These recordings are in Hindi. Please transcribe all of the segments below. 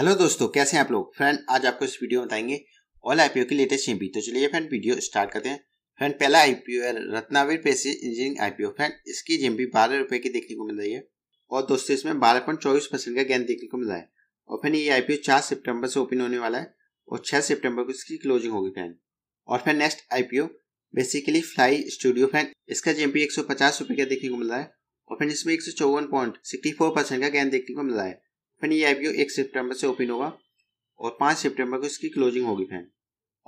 हेलो दोस्तों कैसे हैं आप लोग फ्रेंड आज आपको इस वीडियो में बताएंगे ऑल आईपीओ की लेटेस्ट एमपी तो चलिए फ्रेंड वीडियो स्टार्ट करते हैं फ्रेंड पहला आईपीओ है रत्नावीर पेसे इंजीनियरिंग आईपीओ फ्रेंड इसकी जेमपी बारह रुपए की देखने को मिल रही है और दोस्तों इसमें बारह पॉइंट चौबीस परसेंट का गेंद देखने को मिल रहा है और फ्रेंड ये आईपीओ चार सितंबर से ओपन होने वाला है और छह सितंबर को इसकी क्लोजिंग होगी फ्रेंड और friend next IPO basically fly studio friend इसका जेमपी एक सौ पचास रुपए का देखने को मिल रहा है और फ्रेंड इसमें एक सौ चौवन पॉइंट सिक्सटी फोर परसेंट का गेंद देखने को मिल रहा है फिर ये आईपीओ एक सितंबर से ओपन होगा और पाँच सितंबर को इसकी क्लोजिंग होगी फैन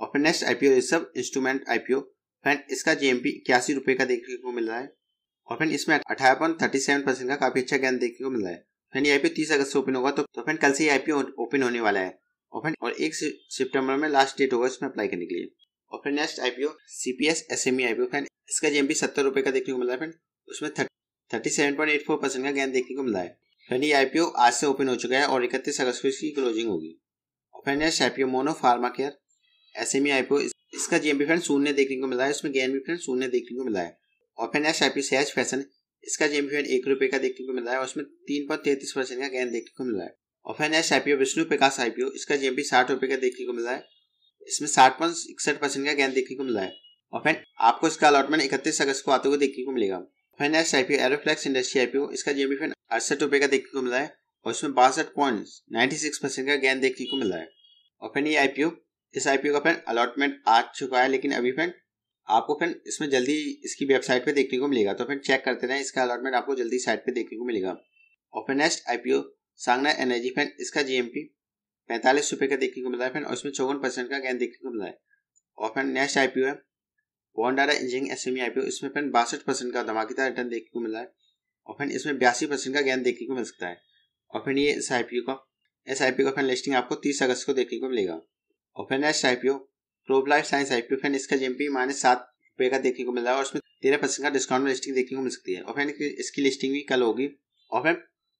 और फिर नेक्स्ट आईपीओ सब इंस्ट्रूमेंट आईपीओ फैन इसका जीएमपी इक्यासी रुपये का देखने को मिल रहा है और फिर इसमें अठारह पॉइंट थर्टी सेवन परसेंट का काफी अच्छा गेंद देखने को मिल रहा है फिर ये आईपीओ तीस अगस्त से ओपन होगा तो, तो फिर कल से ये आईपीओ ओपन होने वाला है और फिर और एक सितंबर में लास्ट डेट होगा इसमें अप्लाई करने के लिए और फिर next IPO CPS SME IPO fan इसका जीएमपी सत्तर रुपये का देखने को मिल रहा है फैन उसमें thirty seven point eight four percent का गेंद देखने को मिला है फेनी आईपीओ आज से ओपन हो चुका है और इकतीस अगस्त को इसकी क्लोजिंग होगी और friend yes IPO Mono Pharma Care S M IPO इसका जी एम जीएमपी फ्रेंड शून्य देखने को मिला है इसमें गेन भी फ्रेंड शून्य देखने को मिला है और friend yes IPO Sahaj fashion इसका जी एम जीएमपी फ्रेंड एक रुपये का देखने को मिला है और उसमें तीन पॉइंट तैतीस परसेंट का गेन देखने को मिला है और friend yes IPO Vishnu Prakash IPO इसका जी एम जीएमपी साठ रुपये का देखने को मिला है इसमें साठ पॉइंट इकसठ परसेंट का गेन देखने को मिला है और फ्रेंड आपको इसका अलॉटमेंट इकतीस अगस्त को आते हुए देखने को मिलेगा friend S IPO Aeroflex industry IPO इसका जी एम जीएमपी फ्रेंड अड़सठ रुपये का देखने को मिला है और इसमें बासठ पॉइंट नाइन्टी सिक्स परसेंट का गेंद देखने को मिला है और फिर ये आई इस आई का फ्रेंड अलॉटमेंट आ चुका है लेकिन अभी फ्रेंड आपको फिर इसमें जल्दी इसकी वेबसाइट पे देखने को मिलेगा तो फिर चेक करते रहें इसका अलॉटमेंट आपको जल्दी साइट पे देखने को मिलेगा और फिर नेक्स्ट आई सांगना एनर्जी फैन इसका जी जीएमपी पैंतालीस रुपये का देखने को मिला है फैन और इसमें चौवन परसेंट का गेंद देखने को मिला है और फैन नेक्स्ट आईपीओ है वॉन्डारा इंजीनियरिंग एस एम इसमें फैन बासठ परसेंट का धमाकेदार रिटर्न देखने को मिला है और फिर इसमें बयासी परसेंट का गेन देखने को मिल सकता है और फिर ये एस आई पी ओ का एस आई पी ओ का फिर लिस्टिंग आपको तीस अगस्त को देखने को मिलेगा और फिर next I P O probe life science I P O फिर इसका जेम पी माइनस सात रुपये का देखने को मिल रहा है और उसमें तेरह परसेंट का डिस्काउंट में लिस्टिंग देखने को मिल सकती है और फिर इसकी लिस्टिंग भी कल होगी और फिर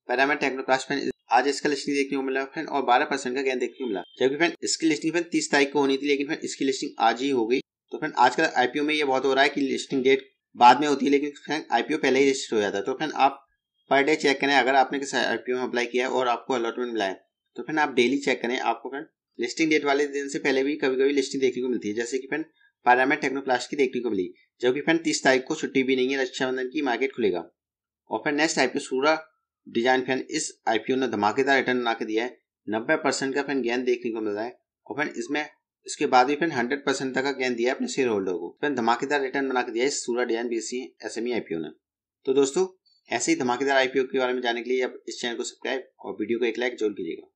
पैरामेट टेक्नोक्लास फिर आज इसका लिस्टिंग देखने को मिला फिर और बारह परसेंट का गेन देखने को मिला जबकि फिर इसकी लिस्टिंग फिर तीस तारीख को होनी थी लेकिन फिर इसकी लिस्टिंग आज ही हो गई तो फिर आजकल आईपीओ में ये बहुत हो रहा है कि लिस्टिंग डेट बाद में होती है लेकिन फ्रेंड आईपीओ पहले ही रजिस्टर हो जाता है तो फ्रेंड आप पर डे चेक करें अगर आपने किसी आईपीओ में अप्लाई किया है और आपको अलॉटमेंट मिला है तो फ्रेंड आप डेली चेक करें आपको फ्रेंड लिस्टिंग डेट वाले दिन से पहले भी कभी कभी लिस्टिंग देखने को मिलती है जैसे कि फ्रेंड पारामेट टेक्नोप्लास्ट की देखने को मिली जबकि फ्रेंड तीस तारीख को छुट्टी भी नहीं है रक्षाबंधन की मार्केट खुलेगा और फिर next IPO Sura design fan इस आईपीओ ने धमाकेदार रिटर्न बना के दिया है नब्बे परसेंट का फैन गेंद देखने को मिल रहा है और फैन इसमें इसके बाद भी फ्रेंड हंड्रेड परसेंट तक का गेन दिया अपने शेयर होल्डर को फ्रेंड धमाकेदार रिटर्न बना के दिया इस सूरत N B C S M E e IPO ने तो दोस्तों ऐसे ही धमाकेदार आईपीओ के बारे में जाने के लिए आप इस चैनल को सब्सक्राइब और वीडियो को एक लाइक जरूर कीजिएगा